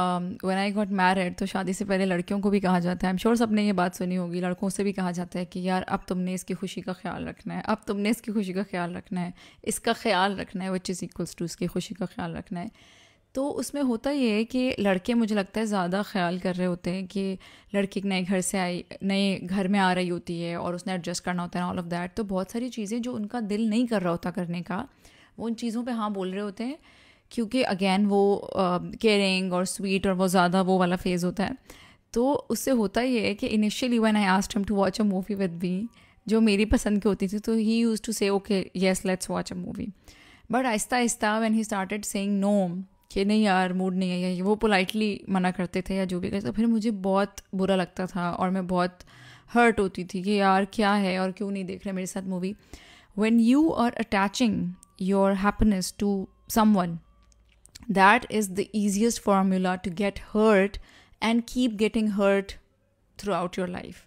One I got married तो शादी से पहले लड़कियों को भी कहा जाता है एम श्योर सब सबने ये बात सुनी होगी लड़कों से भी कहा जाता है कि यार अब तुमने इसकी खुशी का ख्याल रखना है अब तुमने इसकी खुशी का ख्याल रखना है इसका ख्याल रखना है विच इज़ इक्वल्स टू इसकी खुशी का ख्याल रखना है तो उसमें होता ये है कि लड़के मुझे लगता है ज़्यादा ख्याल कर रहे होते हैं कि लड़की नए घर से आई नए घर में आ रही होती है और उसने एडजस्ट करना होता है ऑल ऑफ दैट तो बहुत सारी चीज़ें जो उनका दिल नहीं कर रहा होता करने का वो उन चीज़ों पर हाँ बोल रहे होते हैं क्योंकि अगेन वो केयरिंग um, uh, और स्वीट और वो ज़्यादा वो वाला फेज़ होता है तो उससे होता ये है कि initially one I asked him to watch a movie with me जो मेरी पसंद की होती थी तो he used to say okay yes let's watch a movie but आहिस्ता आहिस्ता when he started saying no कि नहीं यार मूड नहीं है या वो पोलाइटली मना करते थे या जो भी करते फिर मुझे बहुत बुरा लगता था और मैं बहुत हर्ट होती थी कि यार क्या है और क्यों नहीं देख रहे मेरे साथ movie when you are attaching your happiness to someone That is the easiest formula to get hurt and keep getting hurt throughout your life.